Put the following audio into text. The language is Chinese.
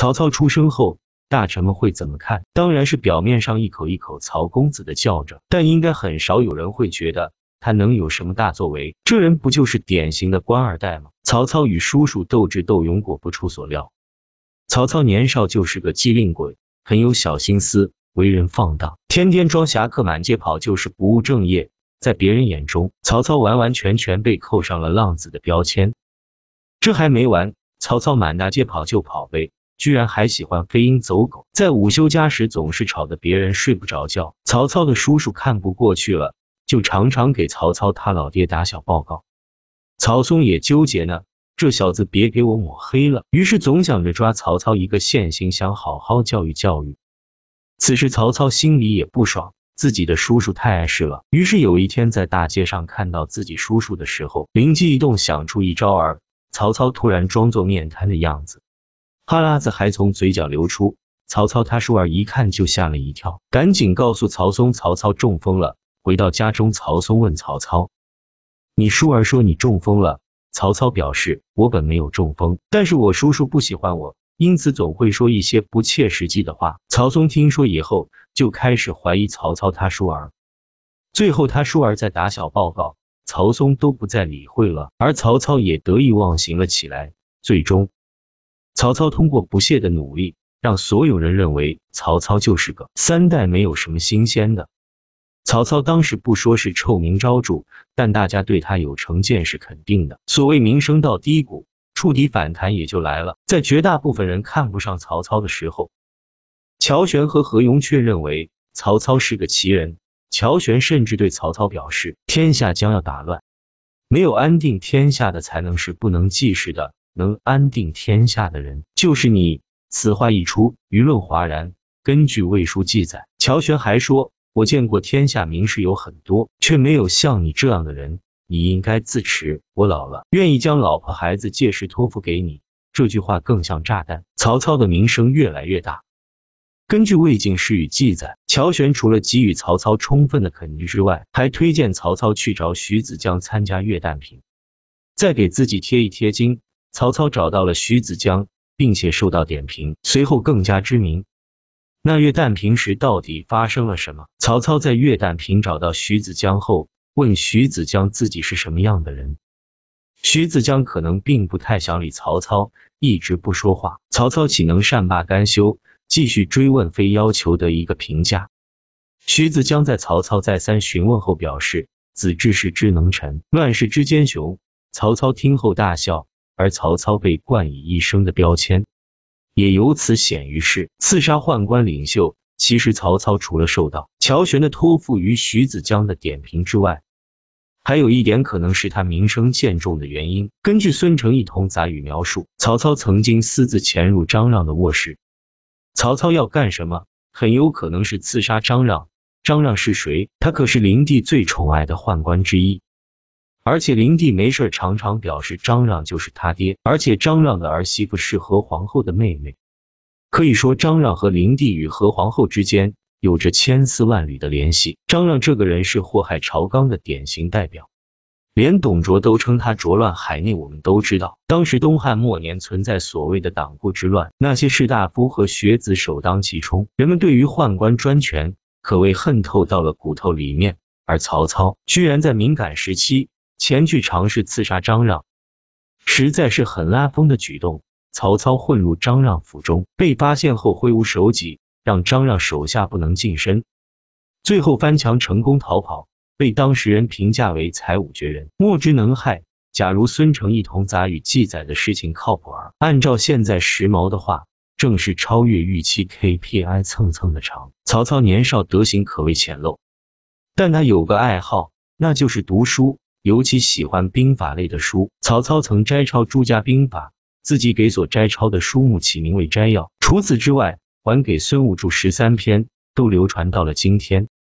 曹操出生后，大臣们会怎么看？当然是表面上一口一口曹公子的叫着，但应该很少有人会觉得他能有什么大作为。这人不就是典型的官二代吗？曹操与叔叔斗智斗勇，果不出所料。曹操年少就是个机灵鬼，很有小心思，为人放荡，天天装侠客满街跑，就是不务正业。在别人眼中，曹操完完全全被扣上了浪子的标签。这还没完，曹操满大街跑就跑呗。居然还喜欢飞鹰走狗，在午休家时总是吵得别人睡不着觉。曹操的叔叔看不过去了，就常常给曹操他老爹打小报告。曹松也纠结呢，这小子别给我抹黑了，于是总想着抓曹操一个现行，想好好教育教育。此时曹操心里也不爽，自己的叔叔太碍事了。于是有一天在大街上看到自己叔叔的时候，灵机一动想出一招儿，曹操突然装作面瘫的样子。哈喇子还从嘴角流出，曹操他叔儿一看就吓了一跳，赶紧告诉曹嵩曹操中风了。回到家中，曹嵩问曹操：“你叔儿说你中风了？”曹操表示：“我本没有中风，但是我叔叔不喜欢我，因此总会说一些不切实际的话。”曹嵩听说以后，就开始怀疑曹操他叔儿。最后他叔儿在打小报告，曹嵩都不再理会了，而曹操也得意忘形了起来，最终。曹操通过不懈的努力，让所有人认为曹操就是个三代没有什么新鲜的。曹操当时不说是臭名昭著，但大家对他有成见是肯定的。所谓名声到低谷，触底反弹也就来了。在绝大部分人看不上曹操的时候，乔玄和何勇却认为曹操是个奇人。乔玄甚至对曹操表示，天下将要打乱，没有安定天下的才能是不能济世的。能安定天下的人就是你。此话一出，舆论哗然。根据魏书记载，乔玄还说，我见过天下名士有很多，却没有像你这样的人，你应该自持。我老了，愿意将老婆孩子届时托付给你。这句话更像炸弹。曹操的名声越来越大。根据魏晋史语记载，乔玄除了给予曹操充分的肯定之外，还推荐曹操去找徐子江参加月旦评，再给自己贴一贴金。曹操找到了徐子江，并且受到点评，随后更加知名。那月旦平时到底发生了什么？曹操在月旦平找到徐子江后，问徐子江自己是什么样的人。徐子江可能并不太想理曹操，一直不说话。曹操岂能善罢甘休？继续追问，非要求得一个评价。徐子江在曹操再三询问后，表示：“子至是之能臣，乱世之奸雄。”曹操听后大笑。而曹操被冠以一生的标签，也由此显于是刺杀宦官领袖，其实曹操除了受到乔玄的托付与徐子江的点评之外，还有一点可能是他名声渐重的原因。根据孙承一通杂语描述，曹操曾经私自潜入张让的卧室。曹操要干什么？很有可能是刺杀张让。张让是谁？他可是灵帝最宠爱的宦官之一。而且灵帝没事，常常表示张让就是他爹。而且张让的儿媳妇是何皇后的妹妹，可以说张让和灵帝与何皇后之间有着千丝万缕的联系。张让这个人是祸害朝纲的典型代表，连董卓都称他“卓乱海内”。我们都知道，当时东汉末年存在所谓的党锢之乱，那些士大夫和学子首当其冲。人们对于宦官专权可谓恨透到了骨头里面，而曹操居然在敏感时期。前去尝试刺杀张让，实在是很拉风的举动。曹操混入张让府中，被发现后挥舞手戟，让张让手下不能近身，最后翻墙成功逃跑。被当时人评价为才武绝人，莫之能害。假如孙承一同杂语记载的事情靠谱儿，按照现在时髦的话，正是超越预期 KPI 蹭蹭的长。曹操年少德行可谓浅陋，但他有个爱好，那就是读书。尤其喜欢兵法类的书，曹操曾摘抄诸家兵法，自己给所摘抄的书目起名为摘要。除此之外，还给孙武著十三篇，都流传到了今天。